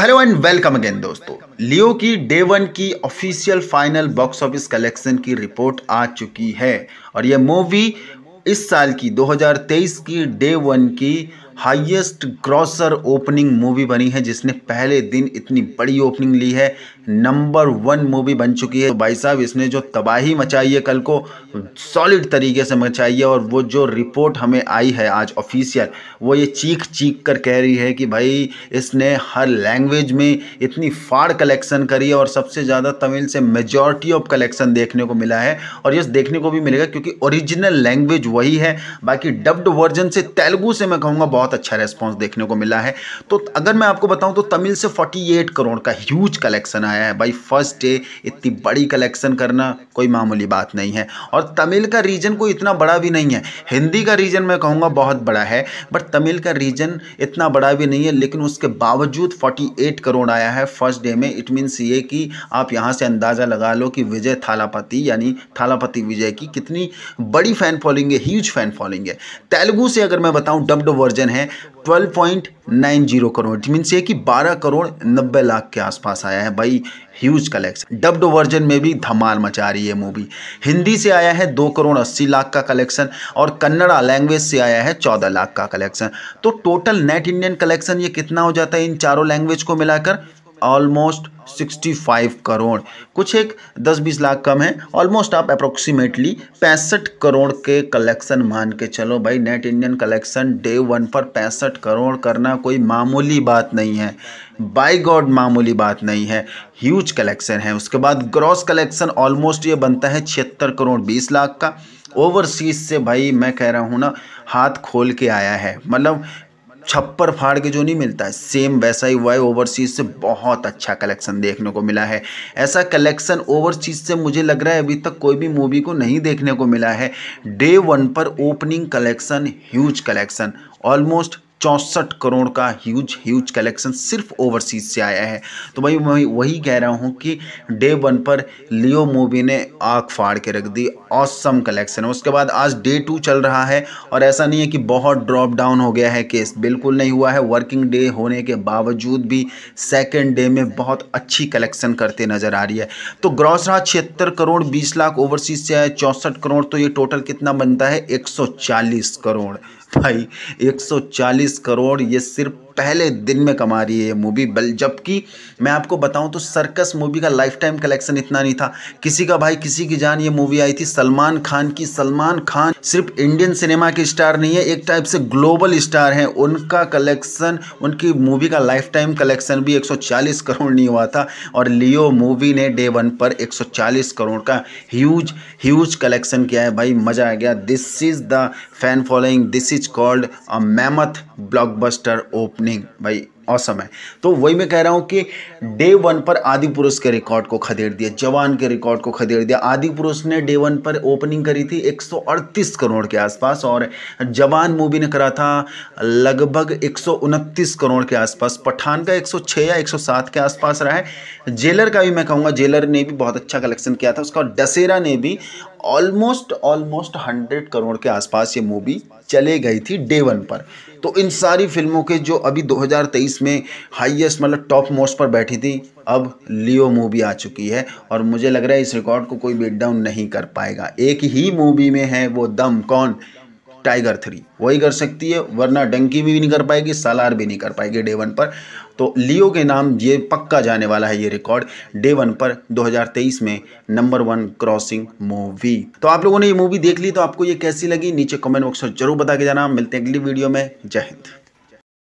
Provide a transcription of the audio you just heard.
hello and welcome again दोस्तों लियो की day one की official final box office collection की रिपोर्ट आ चुकी है और यह मूवी इस साल की 2023 की डे वन की हाईएस्ट ग्रॉसर ओपनिंग मूवी बनी है जिसने पहले दिन इतनी बड़ी ओपनिंग ली है नंबर वन मूवी बन चुकी है तो भाई साहब इसने जो तबाही मचाई है कल को सॉलिड तरीके से मचाई है और वो जो रिपोर्ट हमें आई है आज ऑफिशियल वो ये चीख चीख कर कह रही है कि भाई इसने हर लैंग्वेज में इतनी फाड़ कलेक्शन करी है और सबसे ज़्यादा तमिल से मेजॉरिटी ऑफ कलेक्शन देखने को मिला है और ये देखने को भी मिलेगा क्योंकि ओरिजिनल लैंग्वेज वही है बाकी डब्ड वर्जन से तेलुगू से मैं कहूँगा बहुत बहुत अच्छा रेस्पॉन्स देखने को मिला है तो अगर मैं आपको बताऊँ तो तमिल से फोर्टी करोड़ का ह्यूज कलेक्शन आया है भाई फर्स्ट डे इतनी बड़ी कलेक्शन करना कोई मामूली बात नहीं है और तमिल का रीजन कोई इतना बड़ा भी नहीं है हिंदी का रीजन मैं कहूँगा बहुत बड़ा है बट तमिल का रीजन इतना बड़ा भी नहीं है लेकिन उसके बावजूद 48 करोड़ आया है फर्स्ट डे में इट मीन्स ये कि आप यहाँ से अंदाज़ा लगा लो कि विजय थालापति यानी थालापति विजय की कितनी बड़ी फ़ैन फॉलोइंग है ह्यूज फ़ैन फॉलोइंग है तेलुगू से अगर मैं बताऊँ डब्ड वर्जन ऑप्शन है 12.90 करोड़ मीन्स ये कि 12 करोड़ 90 लाख के आसपास आया है भाई ह्यूज कलेक्शन डब्ड वर्जन में भी धमाल मचा रही है मूवी हिंदी से आया है 2 करोड़ 80 लाख का कलेक्शन और कन्नड़ा लैंग्वेज से आया है 14 लाख का कलेक्शन तो टोटल नेट इंडियन कलेक्शन ये कितना हो जाता है इन चारों लैंग्वेज को मिलाकर ऑलमोस्ट 65 करोड़ कुछ एक 10-20 लाख कम है ऑलमोस्ट आप अप्रोक्सीमेटली पैंसठ करोड़ के कलेक्शन मान के चलो भाई net Indian collection day one पर पैंसठ करोड़ करना कोई मामूली बात नहीं है बाय गॉड मामूली बात नहीं है ह्यूज कलेक्शन है उसके बाद ग्रॉस कलेक्शन ऑलमोस्ट ये बनता है छिहत्तर करोड़ बीस लाख का ओवरसीज से भाई मैं कह रहा हूँ ना हाथ खोल के आया है मतलब छप्पर फाड़ के जो नहीं मिलता है सेम वैसा ही हुआ है ओवरसीज़ से बहुत अच्छा कलेक्शन देखने को मिला है ऐसा कलेक्शन ओवरसीज़ से मुझे लग रहा है अभी तक कोई भी मूवी को नहीं देखने को मिला है डे वन पर opening collection huge collection almost चौंसठ करोड़ का ह्यूज ह्यूज कलेक्शन सिर्फ ओवरसीज से आया है तो भाई मैं वही कह रहा हूँ कि डे वन पर लियो मूवी ने आग फाड़ के रख दी ऑसम कलेक्शन उसके बाद आज डे टू चल रहा है और ऐसा नहीं है कि बहुत ड्रॉप डाउन हो गया है केस बिल्कुल नहीं हुआ है वर्किंग डे होने के बावजूद भी सेकेंड डे में बहुत अच्छी कलेक्शन करते नज़र आ रही है तो ग्रॉस रहा छिहत्तर करोड़ बीस लाख ओवरसीज से आया चौंसठ करोड़ तो ये टोटल कितना बनता है एक करोड़ भाई 140 करोड़ ये सिर्फ पहले दिन में कमा रही है ये मूवी बल जबकि मैं आपको बताऊं तो सर्कस मूवी का लाइफ टाइम कलेक्शन इतना नहीं था किसी का भाई किसी की जान ये मूवी आई थी सलमान खान की सलमान खान सिर्फ इंडियन सिनेमा के स्टार नहीं है एक टाइप से ग्लोबल स्टार हैं उनका कलेक्शन उनकी मूवी का लाइफ टाइम कलेक्शन भी एक करोड़ नहीं हुआ था और लियो मूवी ने डे वन पर एक करोड़ का ह्यूज ह्यूज कलेक्शन किया है भाई मज़ा आ गया this is the fan following this is called a mammoth blockbuster opening opening भाई औसम है तो वही मैं कह रहा हूँ कि डे वन पर आदि पुरुष के रिकॉर्ड को खदेड़ दिया जवान के रिकॉर्ड को खदेड़ दिया आदि पुरुष ने डे वन पर ओपनिंग करी थी 138 करोड़ के आसपास और जवान मूवी ने करा था लगभग एक करोड़ के आसपास पठान का 106 या 107 के आसपास रहा है जेलर का भी मैं कहूँगा जेलर ने भी बहुत अच्छा कलेक्शन किया था उसका डसेरा ने भी ऑलमोस्ट ऑलमोस्ट हंड्रेड करोड़ के आसपास ये मूवी चले गई थी डे वन पर तो इन सारी फिल्मों के जो अभी 2023 में हाईएस्ट मतलब टॉप मोस्ट पर बैठी थी अब लियो मूवी आ चुकी है और मुझे लग रहा है इस रिकॉर्ड को कोई बेट डाउन नहीं कर पाएगा एक ही मूवी में है वो दम कौन टाइगर थ्री वही कर सकती है वरना डंकी भी, नहीं कर पाएगी सालार भी नहीं कर पाएगी डे वन पर तो लियो के नाम ये पक्का जाने वाला है ये रिकॉर्ड डे वन पर 2023 में नंबर वन क्रॉसिंग मूवी तो आप लोगों ने ये मूवी देख ली तो आपको ये कैसी लगी नीचे कमेंट बॉक्स में जरूर बता के जाना मिलते हैं अगली वीडियो में जय हिंद